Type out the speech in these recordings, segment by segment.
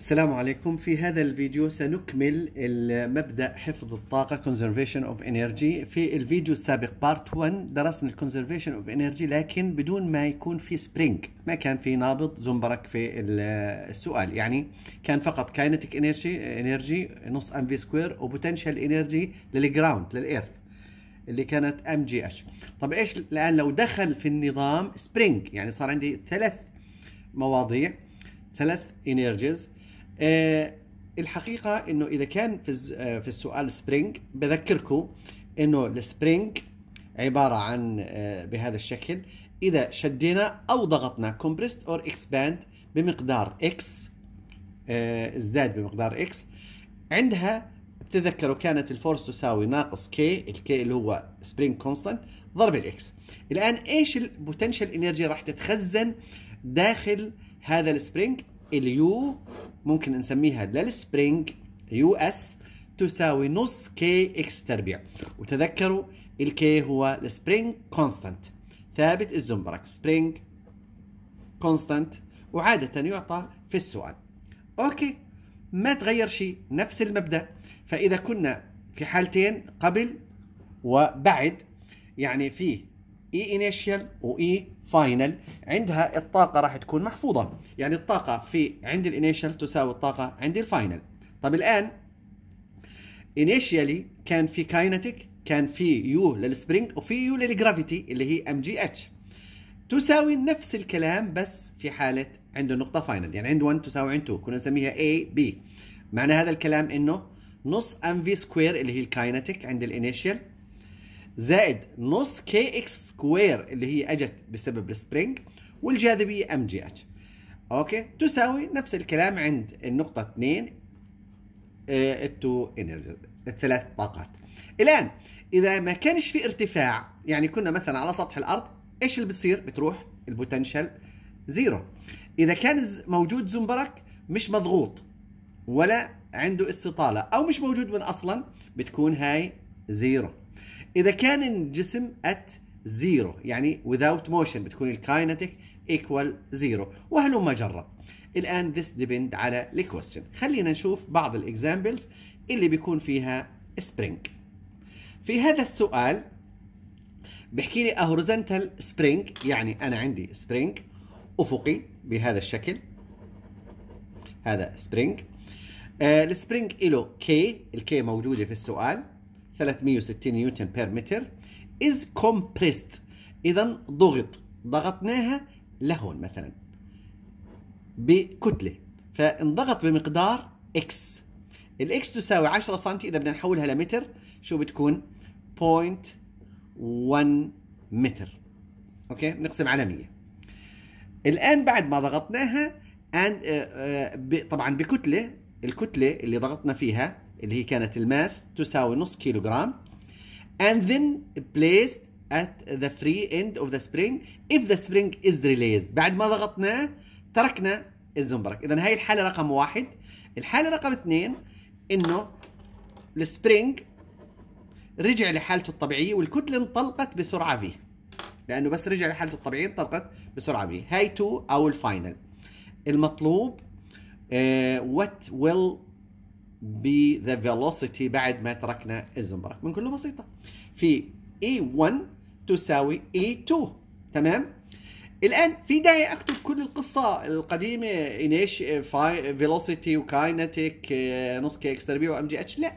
السلام عليكم في هذا الفيديو سنكمل مبدأ حفظ الطاقة Conservation of Energy في الفيديو السابق بارت 1 درسنا Conservation of Energy لكن بدون ما يكون في سبرينج ما كان في نابض زنبرك في السؤال يعني كان فقط كاينتيك انرجي انرجي نص في سكوير وبوتنشال انرجي للجراوند للإيرث اللي كانت ام جي اتش طب ايش الان لو دخل في النظام سبرينج يعني صار عندي ثلاث مواضيع ثلاث انرجيز آه، الحقيقه انه اذا كان في آه، في السؤال سبرينج بذكركم انه السبرينج عباره عن آه، بهذا الشكل اذا شدينا او ضغطنا compressed or expand بمقدار x ازداد بمقدار x عندها تذكروا كانت الفورس تساوي ناقص كي الكي اللي هو سبرينج كونستانت ضرب الاكس الان ايش البوتنشال انرجي راح تتخزن داخل هذا السبرينج اليو ممكن نسميها للسبرينج يو اس تساوي نص كي اكس تربيع وتذكروا الكي هو السبرينج كونستانت ثابت الزنبرك سبرينج كونستانت وعادة يعطى في السؤال اوكي ما تغير شيء نفس المبدأ فإذا كنا في حالتين قبل وبعد يعني في اي انيشال واي فاينل عندها الطاقه راح تكون محفوظه يعني الطاقه في عند الانيشال تساوي الطاقه عند الفاينل طب الان انيشيالي كان في كاينتيك كان في يو للسبرينج وفي يو للجرافيتي اللي هي ام جي اتش تساوي نفس الكلام بس في حاله عند النقطه فاينل يعني عند 1 تساوي عند 2 كنا نسميها اي بي معنى هذا الكلام انه نص ام في سكوير اللي هي الكاينتيك عند الانيشيال زائد نص كي اكس سكوير اللي هي اجت بسبب السبرينج والجاذبيه ام جي اتش اوكي تساوي نفس الكلام عند النقطه 2 آه، التو انرجي الثلاث طاقات الان اذا ما كانش في ارتفاع يعني كنا مثلا على سطح الارض ايش اللي بتصير بتروح البوتنشال زيرو اذا كان موجود زنبرك مش مضغوط ولا عنده استطاله او مش موجود من اصلا بتكون هاي زيرو اذا كان الجسم ات زيرو يعني without motion بتكون الكاينتيك ايكوال زيرو وهلم جرا الان this depend على الكويستشن خلينا نشوف بعض الاكزامبلز اللي بيكون فيها سبرينج في هذا السؤال بحكي لي هوريزونتال سبرينج يعني انا عندي سبرينج افقي بهذا الشكل هذا سبرينج آه، السبرينج له كي الكي موجوده في السؤال 360 نيوتن بير متر is compressed اذا ضغط ضغطناها لهون مثلا بكتله فانضغط بمقدار اكس الاكس تساوي 10 سم اذا بدنا نحولها لمتر شو بتكون 0.1 متر اوكي نقسم على 100 الان بعد ما ضغطناها and, uh, uh, طبعا بكتله الكتله اللي ضغطنا فيها اللي هي كانت الماس تساوي نص كيلو جرام and then placed at the free end of the spring if the spring is released بعد ما ضغطناه تركنا الزنبرك اذا هاي الحاله رقم واحد الحاله رقم اثنين انه السبرينج رجع لحالته الطبيعيه والكتله انطلقت بسرعه في لانه بس رجع لحالته الطبيعيه انطلقت بسرعه في هاي تو او الفاينل المطلوب uh, آه، ويل will بذا فيلوسيتي بعد ما تركنا الزنبرك من كله بسيطه في اي e 1 تساوي اي e 2 تمام الان في داعي اكتب كل القصه القديمه انيش فيلوسيتي وكاينتيك نص كي اكس تربيع وام جي اتش لا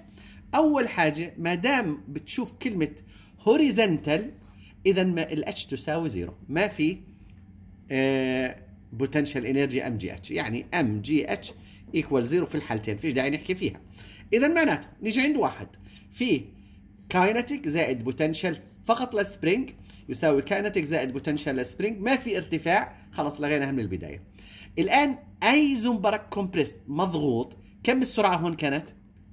اول حاجه ما دام بتشوف كلمه هوريزنتال اذا الاتش تساوي زيرو ما في بوتنشال انرجي ام جي اتش يعني ام جي اتش ايكوال زيرو في الحالتين فيش داعي نحكي فيها اذا معناته نيجي عند واحد في كاينتيك زائد بوتنشال فقط للسبرينج يساوي كاينتيك زائد بوتنشال للسبرينج ما في ارتفاع خلاص لغيناها من البدايه الان اي زومبرك كومبريست مضغوط كم السرعه هون كانت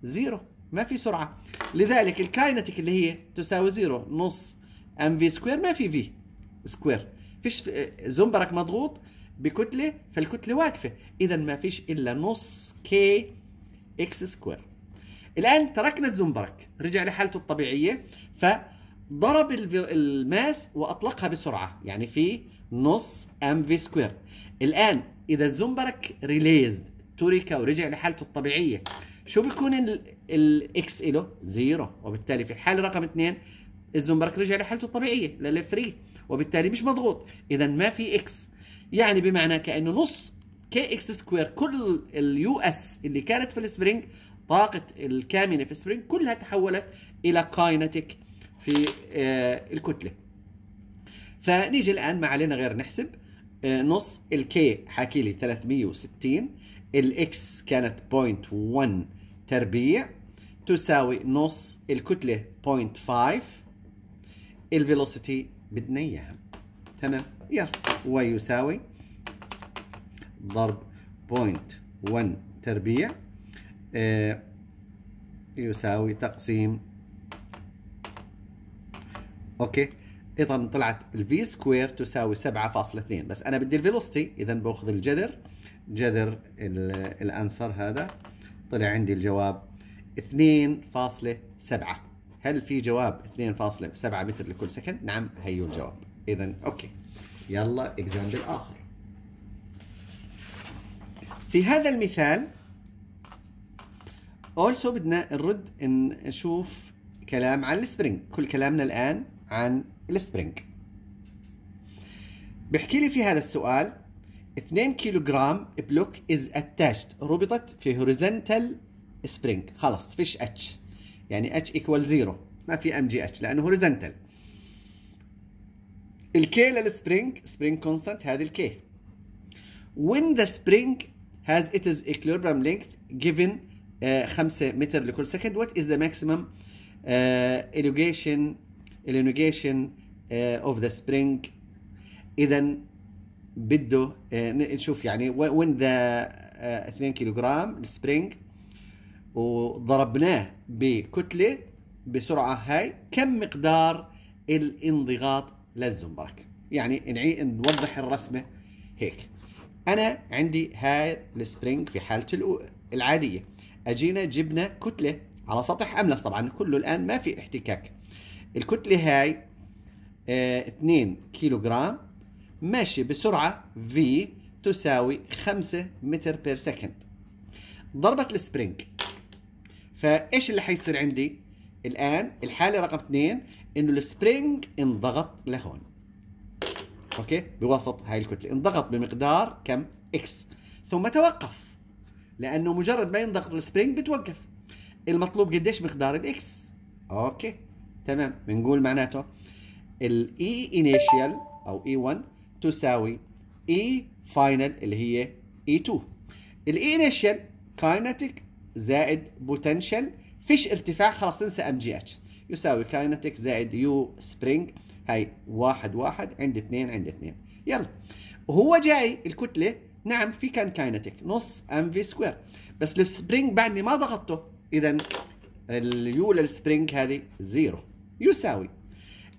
زيرو ما في سرعه لذلك الكاينتيك اللي هي تساوي زيرو نص ام في سكوير ما في في سكوير فيش زومبرك مضغوط بكتله فالكتله واقفه اذا ما فيش الا نص كي اكس سكوير الان تركنا الزنبرك رجع لحالته الطبيعيه فضرب الماس واطلقها بسرعه يعني في نص ام في سكوير الان اذا الزنبرك ريليزد ترك ورجع لحالته الطبيعيه شو بيكون الاكس إله؟ زيرو وبالتالي في الحاله رقم اثنين الزنبرك رجع لحالته الطبيعيه للفري وبالتالي مش مضغوط اذا ما في اكس يعني بمعنى كانه نص كي اكس سكوير كل اليو اس اللي كانت في السبرينج طاقه الكامنه في السبرينج كلها تحولت الى كاينتيك في آه، الكتله فنيجي الان ما علينا غير نحسب آه، نص الكي حاكي لي 360 الاكس كانت 0.1 تربيع تساوي نص الكتله 0.5 الفيلوسيتي بدنا اياها تمام ويساوي ضرب بوينت 1 تربيع آه يساوي تقسيم اوكي اذا طلعت الفي سكوير تساوي 7.2 بس انا بدي الفيلوستي اذا باخذ الجذر جذر الانسر هذا طلع عندي الجواب 2.7 هل في جواب 2.7 متر لكل سكند؟ نعم هيو الجواب اذا اوكي يلا اكزامبل آخر في هذا المثال اولسو بدنا نرد نشوف كلام عن السبرينج كل كلامنا الآن عن السبرينج بحكي لي في هذا السؤال 2 كيلوغرام بلوك از اتاشد ربطت في هوريزنتال سبرينج خلص فيش اتش يعني اتش ايكوال زيرو ما في ام جي اتش لانه هوريزنتال الكي للسبرينج سبرينج كونستانت هذه الكي when the spring has its equilibrium length given uh, 5 متر لكل second what is the maximum uh, elongation elongation uh, of the spring اذا بده uh, نشوف يعني when the uh, 2 كيلوغرام spring وضربناه بكتله بسرعه هاي كم مقدار الانضغاط للزنبرك يعني نعي نوضح الرسمه هيك انا عندي هاي السبرينج في حاله العاديه اجينا جبنا كتله على سطح املس طبعا كله الان ما في احتكاك الكتله هاي 2 آه، كيلو جرام ماشي بسرعه في تساوي 5 متر بير سكند ضربت السبرينج فايش اللي حيصير عندي الآن الحالة رقم اثنين إنه السبرينج انضغط لهون أوكي بوسط هاي الكتلة انضغط بمقدار كم إكس ثم توقف لأنه مجرد ما ينضغط السبرينج بتوقف المطلوب قديش مقدار الإكس أوكي تمام بنقول معناته الإي e initial أو إي e 1 تساوي إي e فاينل اللي هي إي 2 الإي initial كاينتيك زائد بوتنشال فيش ارتفاع خلاص انسى ام جي اتش يساوي كاينتك زائد يو سبرينج هاي واحد واحد عند اثنين عند اثنين يلا وهو جاي الكتله نعم في كان كاينتك نص ام في سكوير بس السبرينج بعدني ما ضغطته اذا اليو للسبرينج هذه زيرو يساوي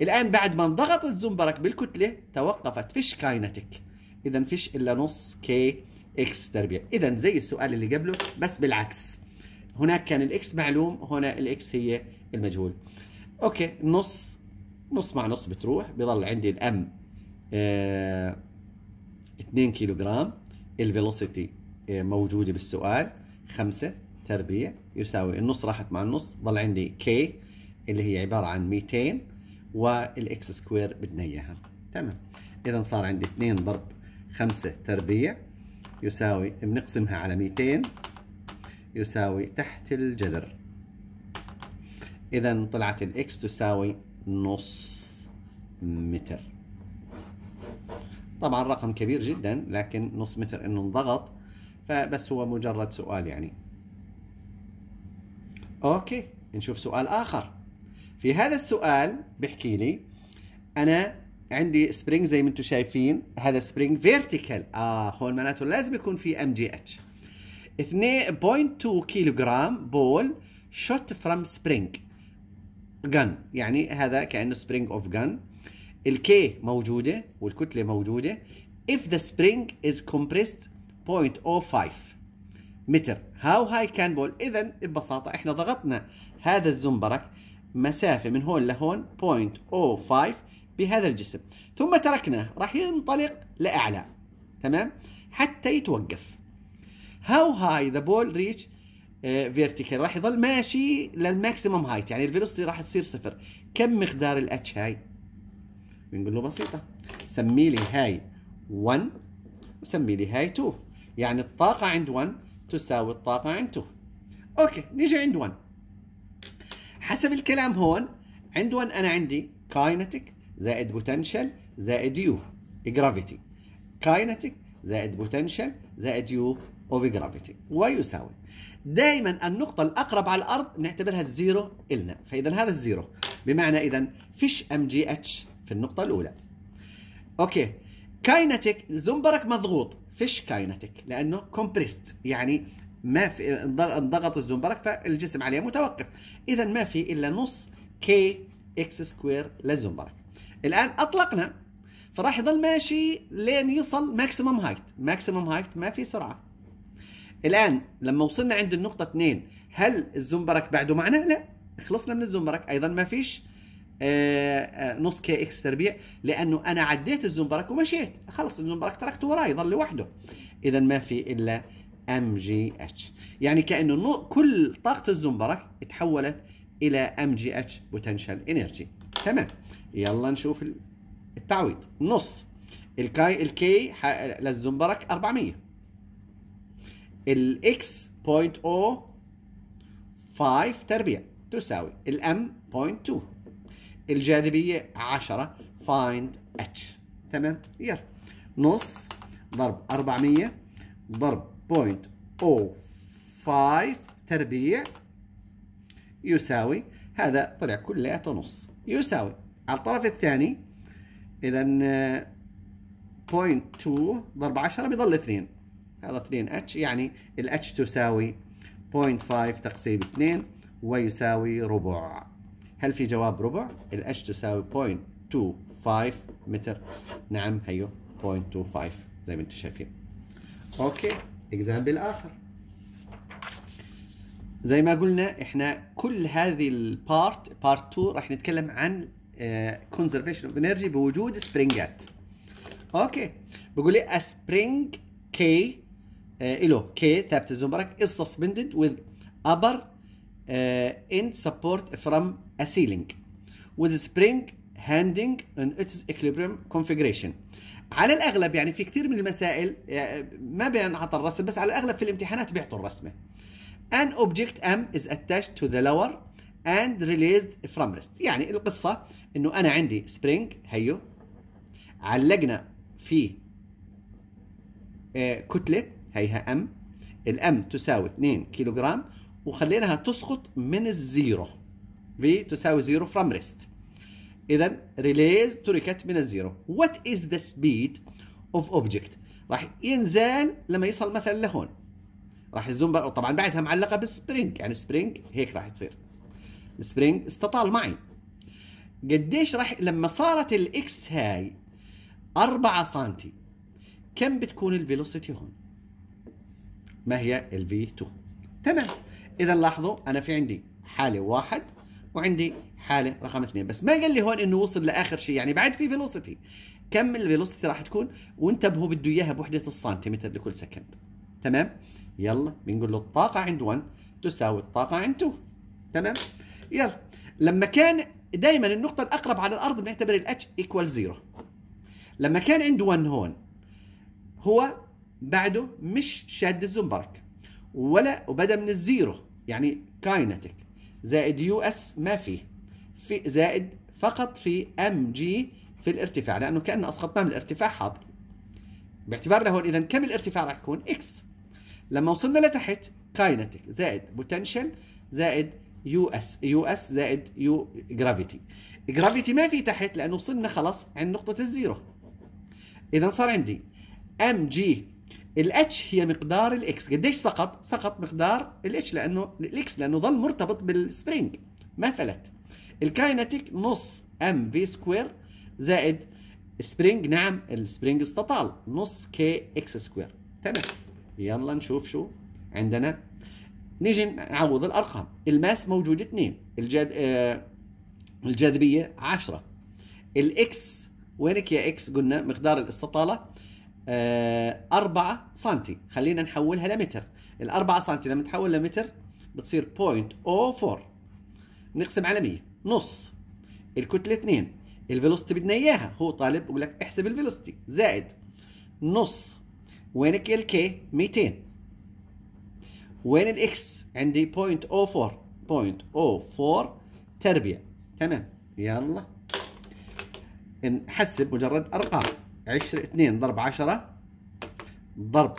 الان بعد ما انضغط الزنبرك بالكتله توقفت فيش كاينتك اذا فيش الا نص كي اكس تربيع اذا زي السؤال اللي قبله بس بالعكس هناك كان الاكس معلوم هنا الاكس هي المجهول اوكي نص نص مع نص بتروح بضل عندي الام اه 2 كيلو جرام الفيلوسيتي اه موجوده بالسؤال 5 تربيع يساوي النص راحت مع النص ضل عندي كي اللي هي عباره عن 200 والاكس سكوير بدنا اياها تمام اذا صار عندي 2 ضرب 5 تربيع يساوي بنقسمها على 200 يساوي تحت الجذر إذا طلعت الإكس تساوي نص متر طبعا رقم كبير جدا لكن نص متر إنه انضغط فبس هو مجرد سؤال يعني أوكي نشوف سؤال آخر في هذا السؤال بحكي لي أنا عندي سبرينج زي ما انتم شايفين هذا سبرينج فيرتيكال اه هون معناته لازم يكون في ام جي اتش 2.2 كيلو جرام بول شوت فروم سبرينج جن يعني هذا كانه سبرينج اوف جن الكي موجوده والكتله موجوده if the spring is compressed 0.05 متر how high can ball اذا ببساطه احنا ضغطنا هذا الزنبرك مسافه من هون لهون 0.05 بهذا الجسم ثم تركناه راح ينطلق لاعلى تمام حتى يتوقف هاو هاي ذا بول ريتش فيرتيكال راح يظل ماشي للماكسيمم هايت يعني الفيلوستي راح تصير صفر كم مقدار الاتش هاي بنقول له بسيطه سمي لي هاي 1 وسمي لي هاي 2 يعني الطاقه عند 1 تساوي الطاقه عند 2 اوكي نيجي عند 1 حسب الكلام هون عند 1 انا عندي كاينتيك زائد بوتنشال زائد يو جرافيتي كاينتيك زائد بوتنشال زائد يو واي ويساوي دائما النقطة الأقرب على الأرض بنعتبرها الزيرو إلنا فإذا هذا الزيرو بمعنى إذا فيش ام جي اتش في النقطة الأولى أوكي كاينتيك زنبرك مضغوط فيش كاينتيك لأنه كومبريست يعني ما في انضغط الزنبرك فالجسم عليه متوقف إذا ما في إلا نص كي اكس سكوير للزنبرك الآن أطلقنا فراح يضل ماشي لين يوصل ماكسيموم هايت ماكسيموم هايت ما في سرعة الآن لما وصلنا عند النقطة 2 هل الزنبرك بعده معنا؟ لا خلصنا من الزنبرك أيضا ما فيش آه، آه، نص كي اكس تربيع لأنه أنا عديت الزنبرك ومشيت خلص الزنبرك تركته وراي ظل لوحده إذا ما في إلا ام جي اتش يعني كأنه كل طاقة الزنبرك تحولت إلى ام جي اتش بوتنشال انرجي تمام يلا نشوف التعويض نص الكاي الكي للزنبرك 400 الاكس بوينت 5 تربيع تساوي الام m.2 الجاذبية 10 فايند اتش تمام يلا نص ضرب 400 ضرب 0.05 تربيع يساوي هذا طلع كلياته نص يساوي على الطرف الثاني اذا آه، 0.2 ضرب 10 بيضل 2 هذا 2 اتش يعني الاتش تساوي 0.5 تقسيم 2 ويساوي ربع هل في جواب ربع؟ الاتش تساوي 0.25 متر نعم هيو 0.25 زي ما انتم شايفين اوكي اكزامبل اخر زي ما قلنا احنا كل هذه البارت بارت 2 راح نتكلم عن كونزرفيشن اوف انرجي بوجود سبرينجات اوكي بقول لي a spring K إله كي ثابت الزمبرك is suspended with upper end support from a ceiling with spring handing in its equilibrium configuration على الاغلب يعني في كثير من المسائل ما بينعطى الرسم بس على الاغلب في الامتحانات بيعطوا الرسمه an object M is attached to the lower and released from rest يعني القصه انه انا عندي spring هيو علقنا فيه كتله هيها ام الام تساوي 2 كيلو جرام وخليناها تسقط من الزيرو في تساوي زيرو فروم ريست اذا ريليز تركت من الزيرو وات از ذا سبيد اوف اوبجكت راح ينزل لما يصل مثلا لهون راح يزوم بقى. طبعا بعدها معلقه بالسبرينج يعني سبرينج هيك راح تصير السبرينج استطال معي قديش راح لما صارت الاكس هاي 4 سم كم بتكون الفيلوسيتي هون ما هي ال V2 تمام إذا لاحظوا أنا في عندي حالة واحد وعندي حالة رقم اثنين بس ما قال لي هون إنه وصل لآخر شيء يعني بعد في فيلوسيتي كم الفيلوسيتي راح تكون وانتبهوا بده إياها بوحدة السنتيمتر لكل سكند تمام يلا بنقول له الطاقة عند 1 تساوي الطاقة عند 2 تمام يلا لما كان دائما النقطة الأقرب على الأرض بنعتبر H equal 0 لما كان عند 1 هون هو بعده مش شاد الزنبرك ولا وبدا من الزيرو يعني كاينتك زائد يو اس ما فيه في زائد فقط في ام جي في الارتفاع لانه كان اسقطناه من الارتفاع حاضر باعتبار لهون اذا كم الارتفاع راح يكون اكس لما وصلنا لتحت كاينتك زائد بوتنشال زائد يو اس يو اس زائد يو جرافيتي جرافيتي ما في تحت لانه وصلنا خلاص عند نقطه الزيرو اذا صار عندي ام جي الاتش هي مقدار الاكس قديش سقط سقط مقدار الاتش لانه الاكس لانه ظل مرتبط بالسبرينج ما فلت الكاينتيك نص ام في سكوير زائد سبرينج نعم السبرينج استطال نص كي اكس سكوير تمام يلا نشوف شو عندنا نيجي نعوض الارقام الماس موجود 2 الجد آه، الجاذبيه 10 الاكس وينك يا اكس قلنا مقدار الاستطاله 4 سم خلينا نحولها لمتر ال 4 سم لما تحول لمتر بتصير 0.04 نقسم على 100 نص الكتله 2 الفيلوستي بدنا اياها هو طالب بقول لك احسب الفيلوستي زائد نص وينك الكي 200 وين الاكس عندي 0.04 0.04 تربيع تمام يلا نحسب مجرد ارقام عشر اثنين ضرب عشرة ضرب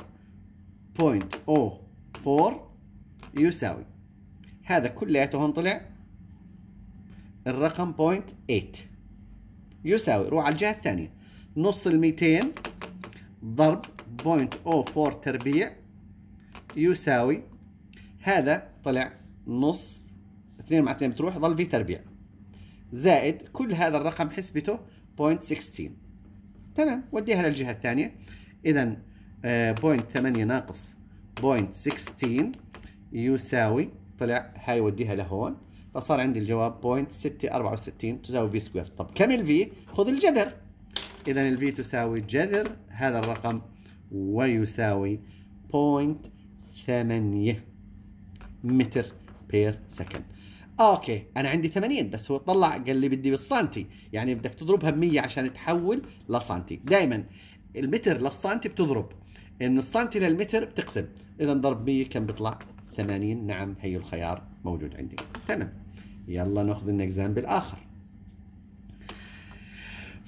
بوينت او فور يساوي هذا كلياته هون طلع الرقم بوينت ايت يساوي روح على الجهة الثانية نص الميتين ضرب بوينت او فور تربيع يساوي هذا طلع نص اثنين مع اثنين بتروح ظل في تربيع زائد كل هذا الرقم حسبته بوينت سكستين تمام وديها للجهه الثانيه اذا آه، بوينت ثمانية ناقص بوينت سكستين يساوي طلع هاي وديها لهون فصار عندي الجواب بوينت وستين تساوي في سكوير طب كم الفي خذ الجذر اذا الفي تساوي جذر هذا الرقم ويساوي بوينت ثمانية متر بير سكند اوكي انا عندي 80 بس هو طلع قال لي بدي بالسنتي يعني بدك تضربها ب 100 عشان تحول لسنتي دائما المتر للسنتي بتضرب من السنتي للمتر بتقسم اذا ضرب 100 كم بيطلع 80 نعم هي الخيار موجود عندي تمام يلا ناخذ الاكزامبل بالاخر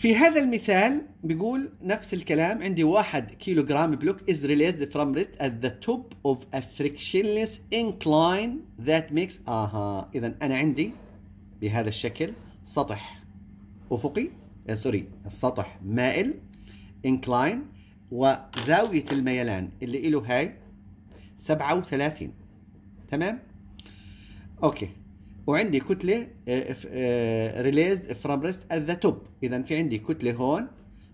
في هذا المثال بيقول نفس الكلام عندي 1 كيلو جرام بلوك is released from rest at the top of a frictionless incline that makes اها اذا انا عندي بهذا الشكل سطح افقي آه، سوري السطح مائل incline وزاوية الميلان اللي له هاي 37 تمام؟ اوكي وعندي كتله ريليزد فروم ريست ات ذا توب اذا في عندي كتله هون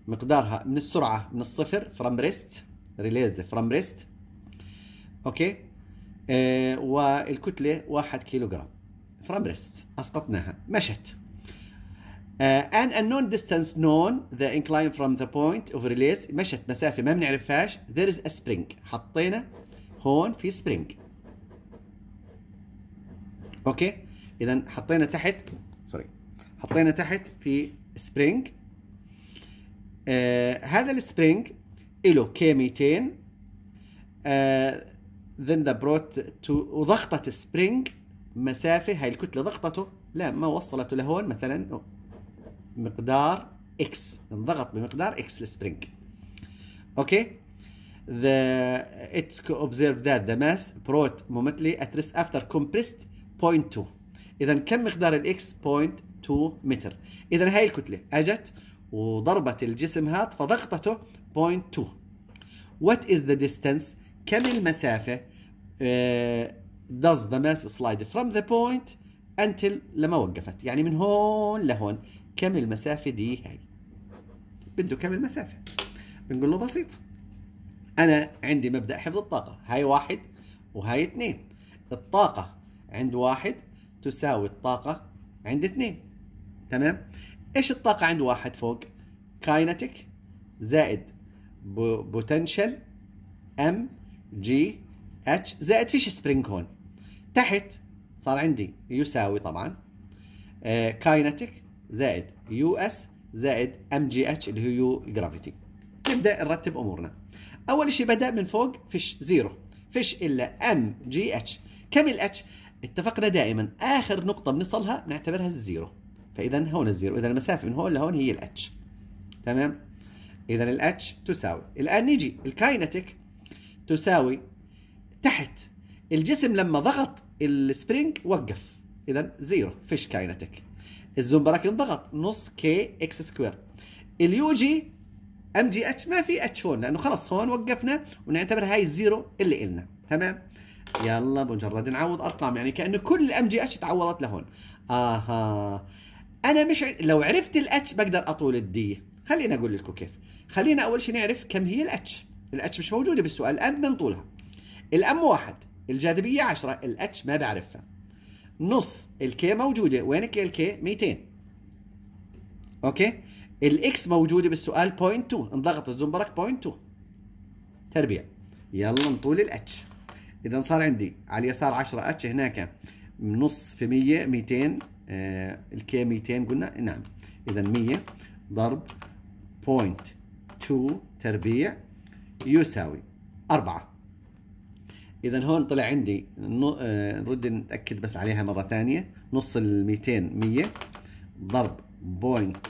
مقدارها من السرعه من الصفر فروم ريست ريليزد فروم ريست اوكي آه، والكتله 1 كيلو جرام فروم ريست اسقطناها مشت Uh, آه، an unknown distance known the incline from the point of release مشت مسافة ما بنعرفهاش ذير از ا سبرينج حطينا هون في سبرينج اوكي okay. اذا حطينا تحت سوري حطينا تحت في سبرينج آه هذا السبرينج له كي 200 ذن ذا بروت تو وضغطة السبرينج مسافة هاي الكتلة ضغطته لا ما وصلته لهون مثلا مقدار اكس انضغط بمقدار اكس السبرينج اوكي the it's observed that the mass brought momently at rest after compressed 0.2 اذا كم مقدار الاكس بوينت 2 متر اذا هاي الكتله اجت وضربت الجسم هذا فضغطته 0.2 What is the distance كم المسافة آه، uh, does the mass slide from the point until لما وقفت يعني من هون لهون كم المسافة دي هاي بده كم المسافة بنقول له بسيطة أنا عندي مبدأ حفظ الطاقة هاي واحد وهاي اثنين الطاقة عند واحد تساوي الطاقة عند اثنين تمام ايش الطاقة عند واحد فوق كاينتك زائد بوتنشال ام جي اتش زائد فيش سبرينج هون تحت صار عندي يساوي طبعا آه، كاينتك زائد يو اس زائد ام جي اتش اللي هو يو جرافيتي نبدا نرتب امورنا اول شيء بدا من فوق فيش زيرو فيش الا ام جي اتش كم الاتش اتفقنا دائما اخر نقطه بنصلها بنعتبرها الزيرو فاذا هون الزيرو اذا المسافه من هون لهون هي الاتش تمام اذا الاتش تساوي الان نيجي الكاينتيك تساوي تحت الجسم لما ضغط السبرينج وقف اذا زيرو فيش كاينتيك الزومبراك انضغط نص كي اكس سكوير اليو جي ام جي اتش ما في اتش هون لانه خلص هون وقفنا ونعتبر هاي الزيرو اللي النا تمام يلا مجرد نعوض ارقام يعني كانه كل الام جي اتش تعوضت لهون اها انا مش لو عرفت الاتش بقدر اطول الدي خليني اقول لكم كيف خلينا اول شيء نعرف كم هي الاتش الاتش مش موجوده بالسؤال الان بدنا نطولها الام واحد الجاذبيه 10 الاتش ما بعرفها نص الكي موجوده وين الكي الكي 200 اوكي الاكس موجوده بالسؤال 0.2 انضغط الزنبرك 0.2 تربيع يلا نطول الاتش اذا صار عندي على اليسار 10 اتش هناك نص في 100 200 آه، الكي 200 قلنا نعم اذا 100 ضرب 0.2 تربيع يساوي 4 اذا هون طلع عندي آه، نرد نتاكد بس عليها مره ثانيه نص ال 200 100 ضرب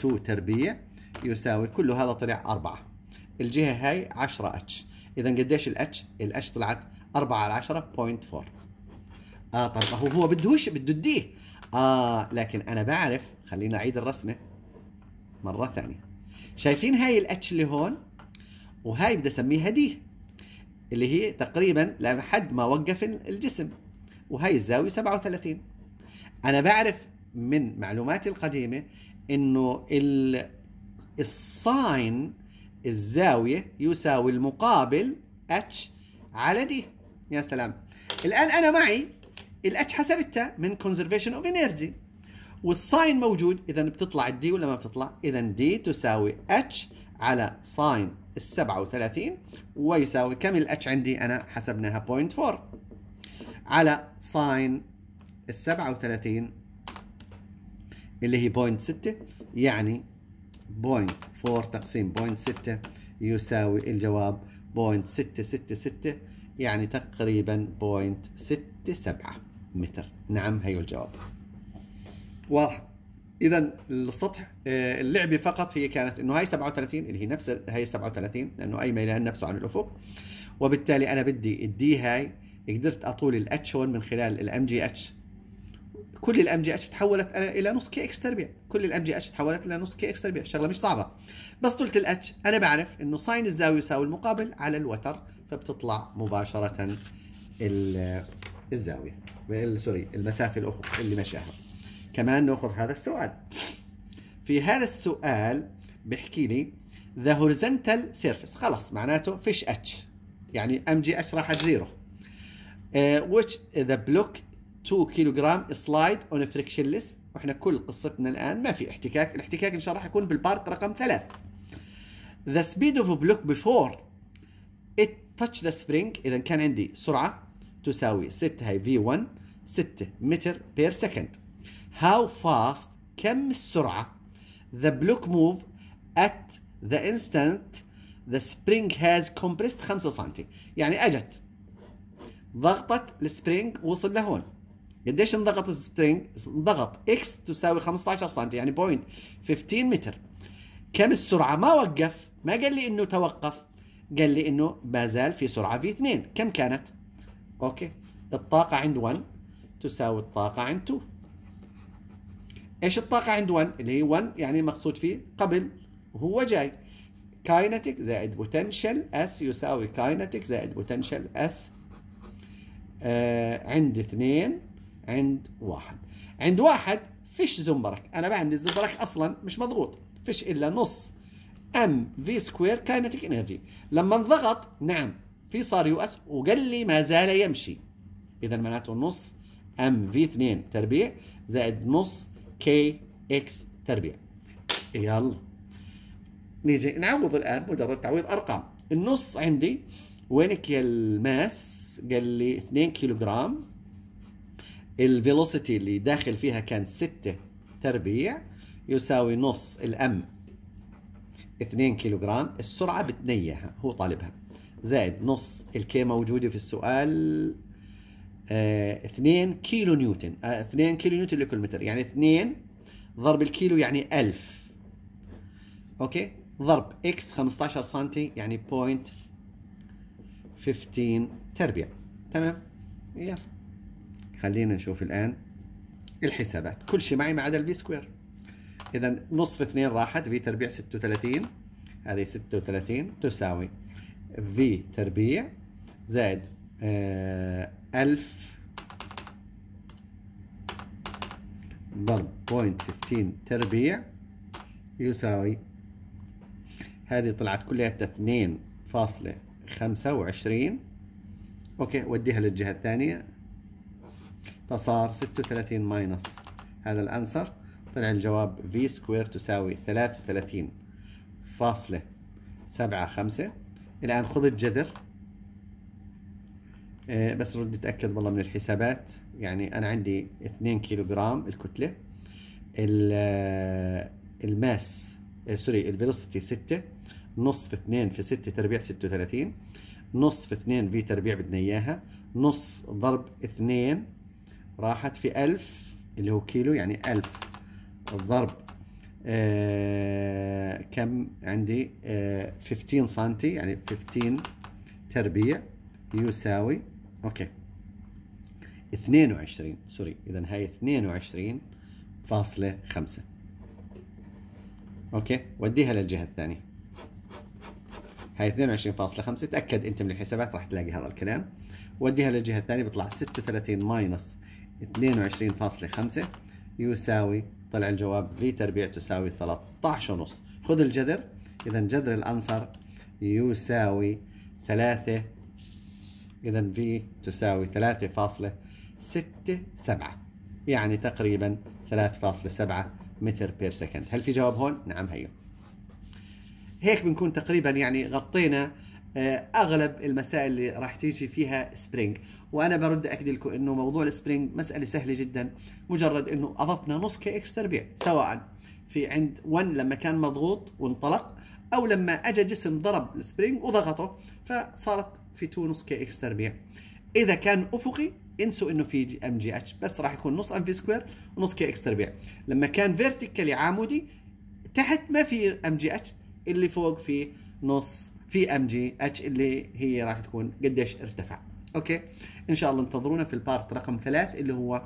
0.2 تربيع يساوي كله هذا طلع 4 الجهه هاي 10 اتش اذا قديش الاتش الاتش طلعت 4 على 10 بوينت 4 اه طب هو هو بدهوش بده الدي اه لكن انا بعرف خلينا اعيد الرسمه مره ثانيه شايفين هاي الاتش اللي هون وهاي بدي اسميها دي اللي هي تقريبا لحد ما وقف الجسم وهي الزاوية 37 أنا بعرف من معلوماتي القديمة إنه الساين الزاوية يساوي المقابل h على دي يا سلام الآن أنا معي الاتش حسبتها من كونزرفيشن اوف انرجي والساين موجود إذا بتطلع الدي ولا ما بتطلع؟ إذا دي تساوي اتش على ساين ال 37 ويساوي كم الاتش عندي أنا حسبناها 0.4 على ساين ال 37 اللي هي 0.6 يعني 0.4 تقسيم 0.6 يساوي الجواب 0.666 يعني تقريبا 0.67 متر نعم هي الجواب واضح اذا السطح آه، اللعبه فقط هي كانت انه هي 37 اللي هي نفس هي 37 لانه اي ميلان نفسه عن الافق وبالتالي انا بدي الدي هاي قدرت اطول الاتش هون من خلال الام جي اتش كل الام جي اتش تحولت الى نص كي اكس تربيع كل الام جي اتش تحولت الى نص كي اكس تربيع شغله مش صعبه بس طولت الاتش انا بعرف انه ساين الزاويه يساوي المقابل على الوتر فبتطلع مباشرة الزاوية سوري المسافة الأفق اللي مشاها كمان ناخذ هذا السؤال في هذا السؤال بحكي لي ذا هورزنتال سيرفيس خلص معناته فيش اتش يعني ام جي اتش راحت زيرو ويتش ذا بلوك 2 كيلوغرام سلايد اون فريكشن ليس واحنا كل قصتنا الان ما في احتكاك الاحتكاك ان شاء الله راح يكون بالبارت رقم ثلاث ذا سبيد اوف بلوك بيفور ات touch the spring اذا كان عندي سرعه تساوي 6 هي في 1 6 متر بير سكند how fast كم السرعه the block move at the instant the spring has compressed 5 سم يعني اجت ضغطت السبرينج وصل لهون قديش انضغط السبرينج انضغط اكس تساوي 15 سم يعني بوينت 15 متر كم السرعه ما وقف ما قال لي انه توقف قال لي انه ما زال في سرعه في 2 كم كانت اوكي الطاقه عند 1 تساوي الطاقه عند 2 ايش الطاقه عند 1 اللي هي 1 يعني مقصود فيه قبل وهو جاي كاينتيك زائد بوتنشال اس يساوي كاينتيك زائد بوتنشال اس آه عند 2 عند 1 عند 1 فيش زمبرك انا ما عندي زمبرك اصلا مش مضغوط فيش الا نص ام في سكوير كاينتيك انرجي لما انضغط نعم في صار يو اس وقال لي ما زال يمشي اذا معناته نص ام في 2 تربيع زائد نص كي اكس تربيع يلا نيجي نعوض الان مجرد تعويض ارقام النص عندي وينك يا الماس قال لي 2 كيلوغرام الفيلوسيتي اللي داخل فيها كان 6 تربيع يساوي نص الام 2 كيلو جرام السرعة بتنيها هو طالبها زائد نص الكي موجودة في السؤال 2 آه، كيلو نيوتن 2 آه، كيلو نيوتن لكل متر يعني 2 ضرب الكيلو يعني 1000 اوكي ضرب اكس 15 سم يعني 0.15 تربيع تمام يلا خلينا نشوف الان الحسابات كل شيء معي ما عدا البي سكوير إذا نصف 2 راحت في تربيع 36 هذه 36 تساوي في تربيع زائد آه، ألف ضرب 0.15 تربيع يساوي هذه طلعت كلياتها وعشرين اوكي وديها للجهه الثانيه فصار ستة وثلاثين ماينس هذا الانسر طلع الجواب V سكوير تساوي 33.75 الآن خذ الجذر آه، بس رد اتاكد والله من الحسابات يعني انا عندي 2 كيلو جرام الكتله آه، الماس آه، سوري الفيلوسيتي 6 نص في 2 في 6 تربيع 36 نص في 2 في تربيع بدنا اياها نص ضرب 2 راحت في 1000 اللي هو كيلو يعني 1000 الضرب آه كم عندي آه 15 سنتي يعني 15 تربيع يساوي اوكي 22 سوري اذا هاي 22.5 اوكي وديها للجهة الثانية هاي 22.5 تأكد انت من الحسابات راح تلاقي هذا الكلام وديها للجهة الثانية بيطلع 36 ماينس 22.5 يساوي طلع الجواب في تربيع تساوي 13 ونص خذ الجذر إذا جذر الأنصر يساوي 3 إذا في تساوي 3.67 يعني تقريبا 3.7 متر بير سكند هل في جواب هون؟ نعم هيو هيك بنكون تقريبا يعني غطينا آه، اغلب المسائل اللي راح تيجي فيها سبرينج وانا برد اكد لكم انه موضوع السبرينج مساله سهله جدا مجرد انه اضفنا نص كي اكس تربيع سواء في عند 1 لما كان مضغوط وانطلق او لما اجى جسم ضرب السبرينج وضغطه فصارت في 2 نص كي اكس تربيع اذا كان افقي انسوا انه في ام جي اتش بس راح يكون نص ام في سكوير ونص كي اكس تربيع لما كان فيرتيكالي عمودي تحت ما في ام جي اتش اللي فوق في نص في ام جي اتش اللي هي راح تكون قديش ارتفع اوكي ان شاء الله انتظرونا في البارت رقم ثلاث اللي هو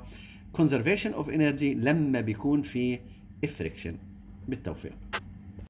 conservation of energy لما بيكون في افريكشن بالتوفيق